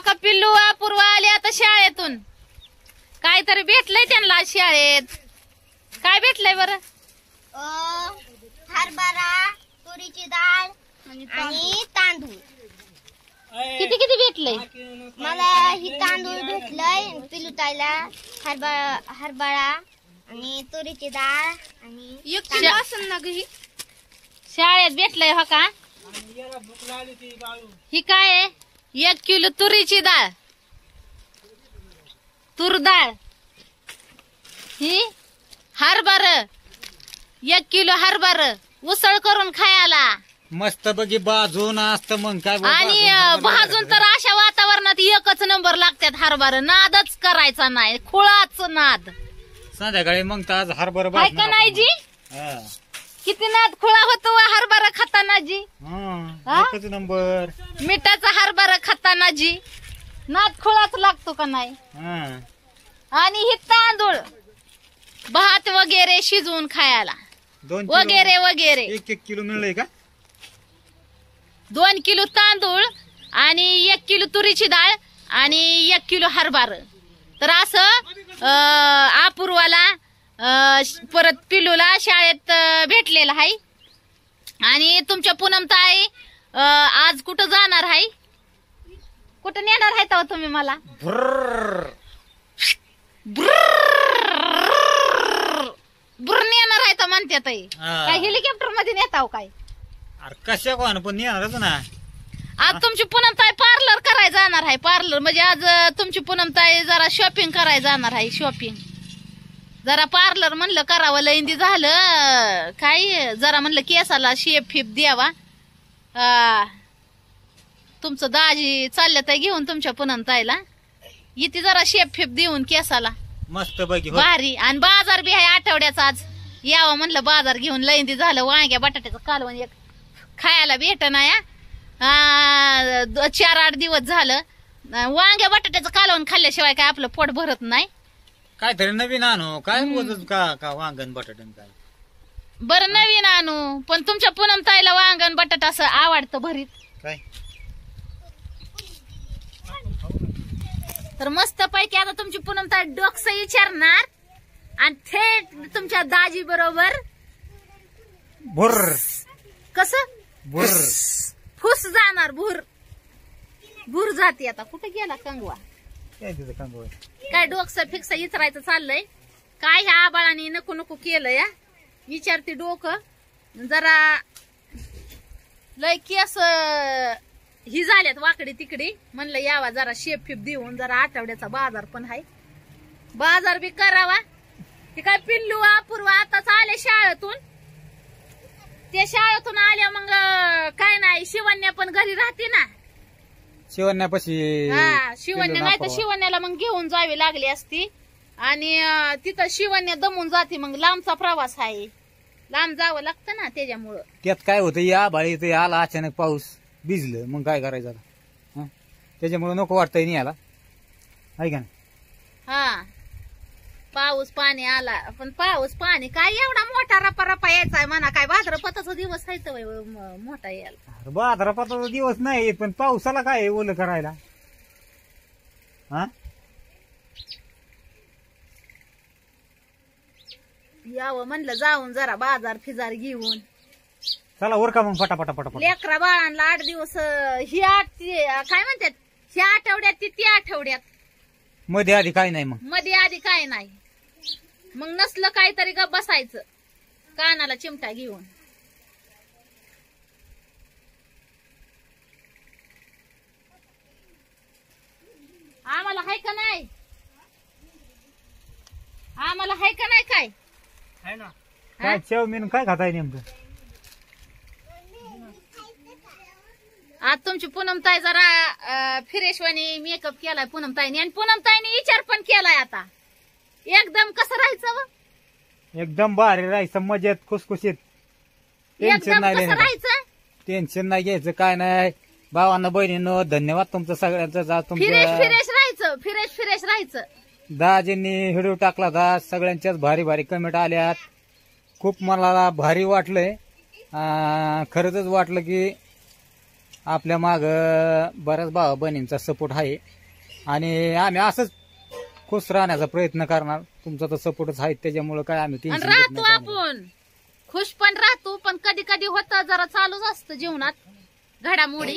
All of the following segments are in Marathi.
का पिल्लू पूर्वा आली आता शाळेतून काहीतरी भेटलंय त्यांना शाळेत काय भेटलंय बरं हरभरा तुरीची डाळ आणि तांदूळ किती किती भेटलंय मला ही तांदूळ भेटलंय पिल्लू ताईला हरभरा हरभरा आणि तुरीची डाळ आणि ना ही शाळेत भेटलंय हो का ही काय आहे एक किलो तुरीची डाळ तूर डाळ ही हरभर एक किलो हरभर उसळ करून खायला मस्त बघी बाजून असत मग काय आणि बाजून तर अशा वातावरणात एकच नंबर लागतात हरभर नादच करायचा नाही खुळाच नाद संध्याकाळी मग आज हरभर नाही जी किती नाद खुळा होतो हरभरा खाताना जी नंबर मिठाचा हरभरा खाताना जी खुळाच लागतो का नाही आणि हे तांदूळ भात वगैरे शिजवून खायला वगैरे वगैरे एक एक किलो मिळले का दोन किलो तांदूळ आणि एक किलो तुरीची डाळ आणि एक किलो हरभार तर असं अपूर्वाला परत पिलूला शाळेत भेटलेला आहे आणि तुमच्या पूनम ताई आज कुठं जाणार हाय कुठं नेणार आहे तो तुम्ही मला ब्र नेणार आहे तर म्हणते ताई काय हेलिकॉप्टर मध्ये नेताव काय कशा कोण पण नेणारच ना आज तुमची ताई पार्लर करायला जाणार आहे पार्लर म्हणजे आज तुमची ताई जरा शॉपिंग करायला जाणार आहे शॉपिंग जरा पार्लर म्हणलं करावं लयंदी झालं काय जरा म्हणलं केसाला शेप फिप द्यावा तुमचं दाजी चालल्यात ताई घेऊन तुमच्या तायला इथे जरा शेप फिप देऊन केसाला मस्त बघी हो. भारी आणि बाजार बी आहे आठवड्याचा आज यावं म्हणलं बाजार घेऊन लयंदी झालं वांग्या बटाट्याचं कालवण एक खायला भेट ना या चार आठ दिवस झालं वांग्या बटाट्याचं कालवण खाल्ल्याशिवाय काय आपलं पोट भरत नाही काय तरी नवीन आणू काय बोलत का का वांगण बटाटन काय बर नवीन आणू पण तुमच्या पूनम ताईला वांगण बटाट असं आवडत भरीत काय तर मस्त पैकी आता तुमची पूनम ताई डोकस विचारणार आणि थेट तुमच्या दाजी बरोबर भुर कस भुर फुस जाणार भुर भुर जाते आता कुठे गेला कंगवा काय तिचं फिक्स इचरायचं चाललंय काय ह्या आबाळाने नको नको केलं या विचारते डोकं जरा लय केस हि झाल्यात वाकडी तिकडी म्हणलं यावा जरा शेप फिप देऊन जरा आठवड्याचा बाजार पण हाय बाजार बी करावा ते काय पिल्लू अपूर्वा आताच आले शाळेतून ते शाळेतून आल्या मग काय नाही शिवण्या पण घरी राहते ना शिवण्यापाशी हा शिवण्या नाही तर शिवण्याला मग घेऊन जावी लागली असती आणि तिथं शिवण्या दमून जाते मग लांबचा प्रवास आहे लांब जावं लागतं ना त्याच्यामुळं त्यात काय होतं या बाळी ते आला अचानक पाऊस भिजलं मग काय करायचं त्याच्यामुळं त्याच्यामुळे नको वाटत नाही याला ऐका का हा पाऊस पाणी आला पण पाऊस पाणी काय एवढा मोठा रपा रपा यायचा म्हणा काय भाद्रपताचा दिवस आहे मोठा यायला अरे दिवस नाही पण पावसाला काय आहे करायला हा यावं म्हणलं जाऊन जरा बाजार फिजार घेऊन चला वर का मग पटापटा पटापट लेकरा बाळांना आठ दिवस ही आठ काय म्हणतात ह्या आठवड्यात ती त्या आठवड्यात मध्ये आधी काय नाही मग मध्ये आधी काय नाही मग नसलं काहीतरी ग बसायचं कानाला चिमटा घेऊन आम्हाला हाय का नाही आम्हाला हाय का नाही काय हाय ना काय शेव मेनू काय खाताय नेमकं आज तुमची पूनमताई जरा फिरेशवानी मेकअप केलाय पूनमताईनी आणि पुनमताईनी विचार पण केलाय आता एकदम कसं राहायचं एकदम भारी राहायचं मजेत खुसखुशीत टेन्शन नाही टेन्शन नाही घ्यायचं काय नाही भावांना बहिणीनं धन्यवाद तुमचं सगळ्यांचं तुमचं फिरेश राहायचं फिरेश राहायचं दाजींनी हिडू टाकला दा सगळ्यांच्याच भारी भारी कमेंट आल्यात खूप मला भारी वाटलंय अं, वाटलं की आपल्या माग बऱ्याच भावा बहिणींचा सपोर्ट आहे आणि आम्ही असंच खुश राहण्याचा प्रयत्न करणार तुमचा तर सपोर्टच आहे त्याच्यामुळे काय आम्ही राहतो आपण खुश पण राहतो पण कधी कधी होत जरा चालूच असतं जीवनात घडामोडी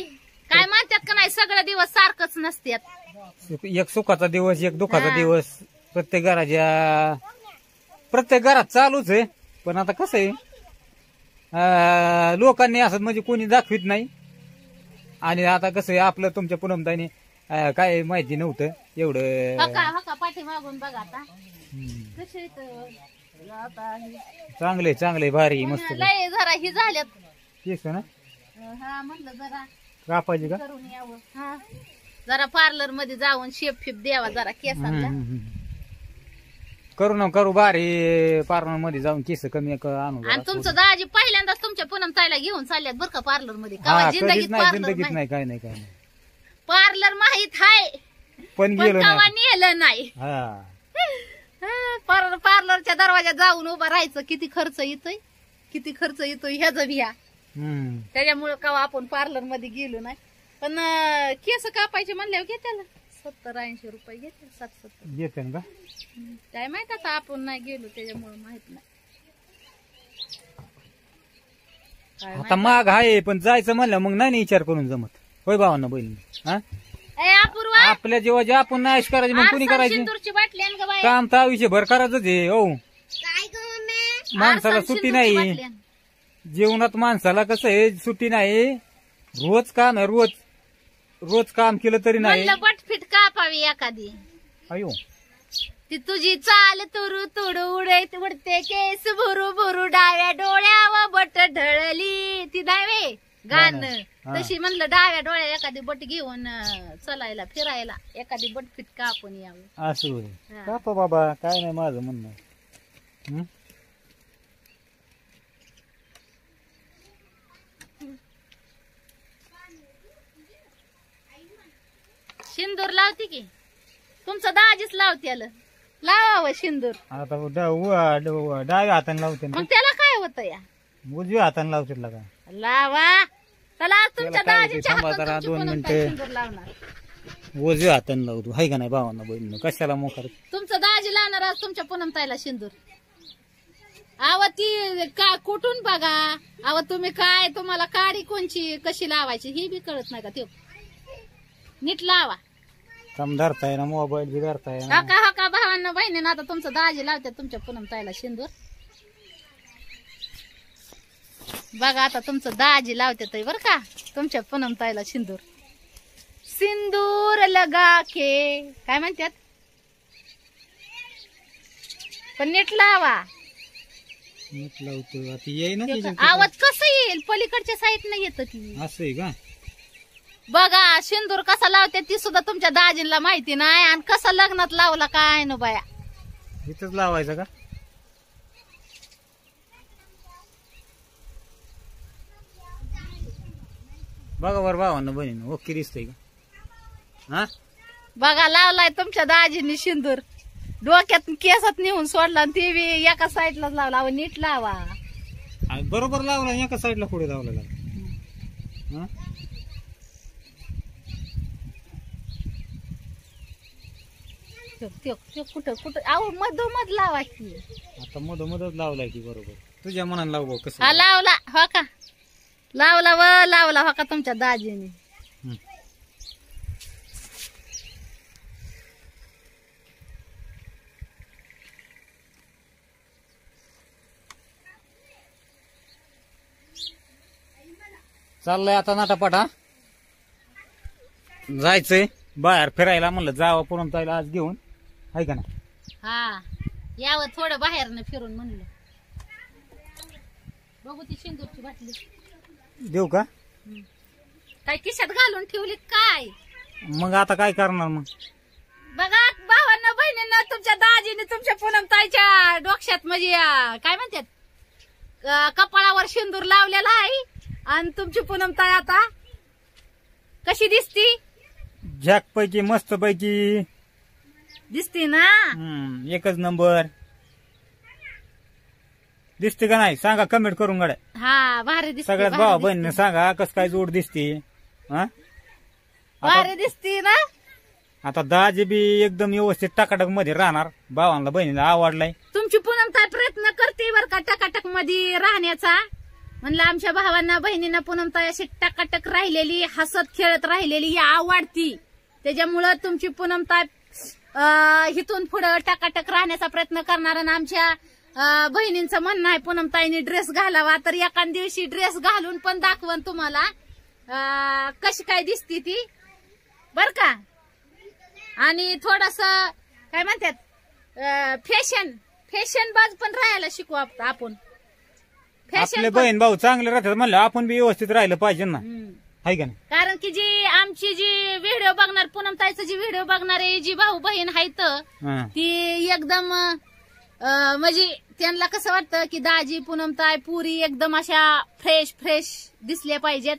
काय म्हणतात का नाही सगळे दिवस सारखंच नसतात एक सुखाचा दिवस एक दुखाचा दिवस प्रत्येक घराच्या प्रत्येक घरात चालूच आहे पण आता कसं आहे लोकांनी असं म्हणजे कोणी दाखवित नाही आणि आता कसं आहे आपलं तुमच्या पुनमदानी काय माहिती नव्हतं एवढं हका हका पाठी मागून बघा आता चांगले चांगले भारी मस्त लय जरा ही झाल्यात तेच ना हा म्हटलं जरा का जरा पार्लर मध्ये जाऊन शेप फिप द्यावा जरा केस करू ना करू भारी पार्लर मध्ये जाऊन केस कमी एक आणि तुमचं दाजी पहिल्यांदाच तुमच्या पूनम ताईला घेऊन चालल्यात बरं का पार्लर मध्ये जिंदगीत जिंदगीत नाही काय नाही काय नाही पार्लर माहित आहे पण गेलो नाही. नाही पार्लरच्या दरवाजा जाऊन उभा राहायचं किती खर्च येतोय किती खर्च येतोय ह्याच भिया त्याच्यामुळे का आपण पार्लर मध्ये गेलो नाही पण केस कापायचे म्हणल्यावर घेत्याला सत्तर ऐंशी रुपये घेते सात सत्तर काय माहित आता आपण नाही गेलो त्याच्यामुळे माहित नाही आता माग आहे पण जायचं म्हणलं मग नाही विचार करून जमत होय भावांना बहिणी हा आपल्या जेव्हा आपण नाही ऐश करायची मग कुणी करायची काम तर आयुष्यभर भर आहे हो. माणसाला सुट्टी नाही जेवणात जीवनात माणसाला कसं आहे सुट्टी नाही रोज काम रोज रोज काम केलं तरी नाही पटफिट का कापावी एखादी अयो ती तुझी चाल तुरू तुड उडत उडते केस भुरु भुरू डाव्या व बट ढळली ती दावे गाणं तशी म्हणलं डाव्या डोळ्या एखादी बट घेऊन चलायला फिरायला एखादी बट फिट का आपण यावं असू बाबा काय नाही माझं म्हणणं शिंदूर सिंदूर लावते की तुमचं दाजीच लावते आलं लावावं सिंदूर आता डाव्या हाताने लावते मग त्याला काय होतं या उजव्या हाताने लावते लावा त्याला आज तुमच्या त्याला काय दोन लावणार ओझे हाताने लावतो हाय का नाही भावांना बहिणीनं कशाला मोकार तुमचं दाजी लावणार आज तुमच्या पूनम ताईला सिंदूर आव ती का कुठून बघा आव तुम्ही काय तुम्हाला काडी कोणची कशी लावायची ही बी कळत नाही का ते नीट लावा काम धरताय ना मोबाईल बी धरताय ना हका हो हका हो भावांना बहिणीनं आता तुमचं दाजी लावतात तुमच्या पूनम ताईला सिंदूर बघा आता तुमचं दाजी लावते तर बर का तुमच्या पनम ताईला सिंदूर सिंदूर लगा के काय म्हणतात पण नीट लावा नीट लावतो आता येई आवाज कसं येईल पलीकडच्या साईडनं येतं की असं का बघा सिंदूर कसा लावते ती सुद्धा तुमच्या दाजींना माहिती नाही आणि कसा लग्नात लावला काय नो बाया लावायचं का बघा वर भावांना बहिणी ओके दिसतंय का हा बघा लावलाय तुमच्या दाजीनी सिंदूर डोक्यात केसात नेऊन सोडला आणि बी एका साईडलाच लावला अहो, नीट लावा बरोबर लावला एका साईडला कुठे लावला कुठं कुठं अहो मधोमध लावा की आता मधोमधच लावलाय की बरोबर तुझ्या मनाला लाव हा लावला हो का लावला व लावला हो का तुमच्या दाजीने चाललंय आता हा जायचंय बाहेर फिरायला म्हणलं जावं पूर्ण जायला आज घेऊन आहे का ना हा यावं थोडं बाहेरनं फिरून म्हणलं बघू ती शिंदूरची बाटली देऊ का काय किशात घालून ठेवली काय मग आता काय करणार मग बघा भावानं बहिणींना तुमच्या दाजीने तुमच्या पूनम ताईच्या डोक्यात म्हणजे काय म्हणतात कपाळावर शिंदूर लावलेला आहे आणि तुमची पूनम ताई आता कशी दिसती झॅक पैकी मस्त पैकी दिसती ना एकच नंबर दिसते का नाही सांगा कमेंट करून गड्या सगळ्यात भावा सांगा कस काय जोड दिसते हा दिसते ना आता दाजी बी एकदम व्यवस्थित टाकाटक मध्ये राहणार भावांना बहिणीला आवडलाय तुमची पूनम ताई प्रयत्न करते बर का टकाटक मध्ये राहण्याचा म्हणलं आमच्या भावांना बहिणींना पूनम अशी टकाटक राहिलेली हसत खेळत राहिलेली ही आवडती त्याच्यामुळं तुमची पूनम ताई हिथून पुढं टकाटक राहण्याचा प्रयत्न करणार आणि आमच्या बहिणींचं म्हणणं आहे पूनम ताईने ड्रेस घालावा तर एका दिवशी ड्रेस घालून पण दाखवन तुम्हाला कशी काय दिसती ती बर का आणि थोडस काय म्हणतात फॅशन फॅशन बाज पण राहायला शिकू आपण फॅशन बहीण भाऊ चांगले राहतात म्हणलं आपण बी व्यवस्थित राहिलं पाहिजे ना कारण की जी आमची जी व्हिडिओ बघणार पूनम ताईचा जी व्हिडिओ बघणारे जी भाऊ बहीण आहे ती एकदम म्हणजे त्यांना कसं वाटतं की दाजी पुनमताय पुरी एकदम अशा फ्रेश फ्रेश दिसल्या पाहिजेत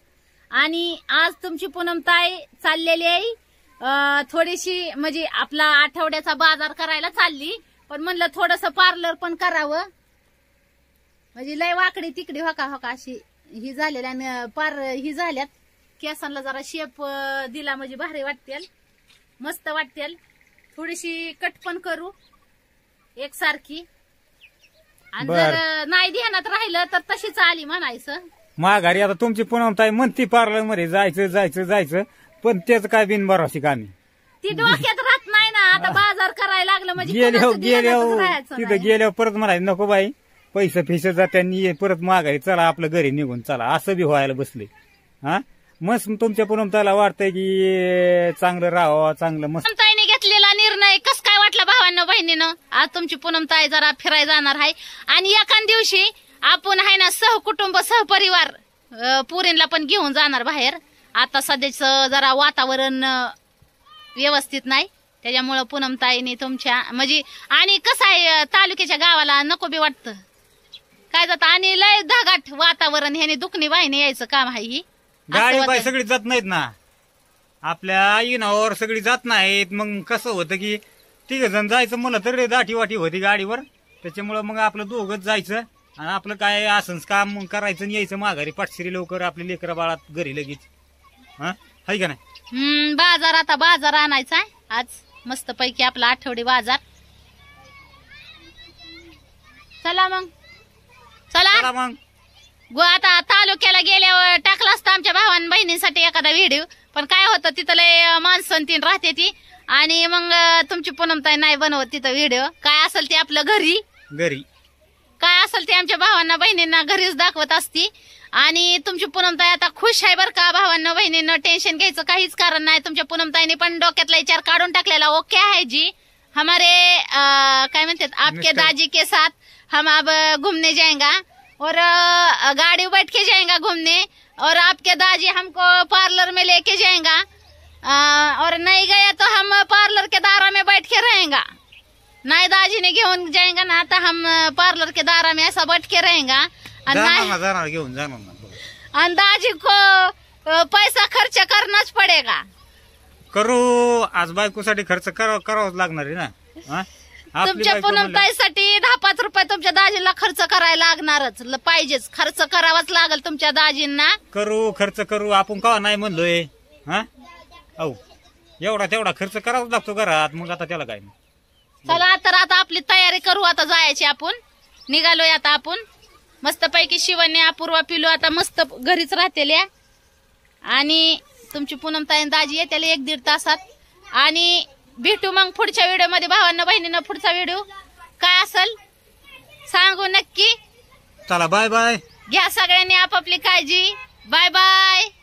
आणि आज तुमची पूनमताय चाललेली आहे थोडीशी म्हणजे आपला आठवड्याचा बाजार करायला चालली पण म्हणलं थोडस पार्लर पण करावं म्हणजे लय वाकडी तिकडी होका होका अशी ही झालेली आणि पार ही झाल्यात केसांना जरा शेप दिला म्हणजे भारी वाटते मस्त वाटतेल थोडीशी कट पण करू एकसारखी आणि नाही ध्यानात राहिलं तर तशीच आली म्हणायचं माघारी आता तुमची पुन्हा म्हणती पार्लर मध्ये जायचं जायचं जायचं पण त्याच काय बिनबराशी अशी कामी ती डोक्यात राहत नाही ना आता बाजार करायला लागलं म्हणजे गेल्या गेल्या तिथं परत म्हणायचं नको बाई पैसे फिसे जात त्यांनी परत माघारी चला आपलं घरी निघून चला असं बी व्हायला बसले हा मस्त तुमच्या पुनम ताईला वाटतंय की चांगलं राहावं चांगलं मस्त घेतलेला निर्णय कस काय वाटलं भावांना बहिणीनं आज तुमची पूनम ताई जरा फिरायला जाणार आहे आणि एका दिवशी आपण आहे ना सहकुटुंब सहपरिवार पुरींला पण घेऊन जाणार बाहेर आता सध्याच जरा वातावरण व्यवस्थित नाही त्याच्यामुळं पूनम ताईने तुमच्या म्हणजे आणि कसं आहे तालुक्याच्या गावाला नको बी वाटत काय जात आणि लय धागाट वातावरण हे दुखणी वाहिनी यायचं काम आहे ही गाडी सगळी जात नाहीत ना आपल्या इनावर सगळी जात नाहीत मग कसं होतं की तिघ जण जायचं म्हणलं तर रे दाटी वाटी होती गाडीवर त्याच्यामुळं मग आपलं दोघंच जायचं आणि आपलं काय असंच काम करायचं आणि यायचं माघारी पाठशिरी लवकर आपली लेकरा बाळात घरी लगेच हा हाय का नाही बाजार आता बाजार आणायचा आज मस्त पैकी आपला आठवडे बाजार चला मग चला मग गो आता तालुक्याला गेल्यावर टाकला असता आमच्या भावान बहिणींसाठी एखादा व्हिडिओ पण काय होतं तिथले माणसं तीन राहते ती आणि मग तुमची पूनमताई नाही बनवत तिथं व्हिडिओ काय असेल ते आपलं घरी घरी काय असेल ते आमच्या भावांना बहिणींना घरीच दाखवत असती आणि तुमची पुनमताई आता खुश आहे बरं का भावांना बहिणींना टेन्शन घ्यायचं काहीच कारण नाही तुमच्या पूनमताईने पण डोक्यातला विचार काढून टाकलेला ओके आहे जी हमारे काय म्हणतात आपके दाजी के साथ हम अब घूमने जाएगा और गाड़ी बैठ के जाएगा घूमने और आपके दाजी हमको पार्लर में लेके जाएगा और नहीं गया तो हम पार्लर के दारा में बैठ के रहेंगे दाजीने दाजी ने घेऊन जायगा ना तो हम पार्लर के दारा में ऐसा बैठ के रहेंगे और दाजी को पैसा खर्च करनाच पडेगा करू आज बायकोसाठी खर्च करावाच लागणार आहे ना तुमच्या बायको दहा पाच रुपये तुमच्या दाजीला खर्च करायला लागणारच पाहिजेच खर्च करावाच लागल तुमच्या दाजींना करू खर्च करू आपण का नाही म्हणलोय अहो एवढा तेवढा खर्च करावाच लागतो घरात मग आता त्याला काय चला आता आता आपली तयारी करू आता जायची आपण निघालोय आता आपण मस्त पैकी शिवाने अपूर्वा पिलो आता मस्त घरीच राहतेल्या आणि तुमची पूनम ताई दाजी दाजी त्याला एक दीड तासात आणि भेटू मग पुढच्या मध्ये भावांना बहिणींना पुढचा व्हिडिओ काय असेल सांगू नक्की चला बाय बाय घ्या सगळ्यांनी आपापली काळजी बाय बाय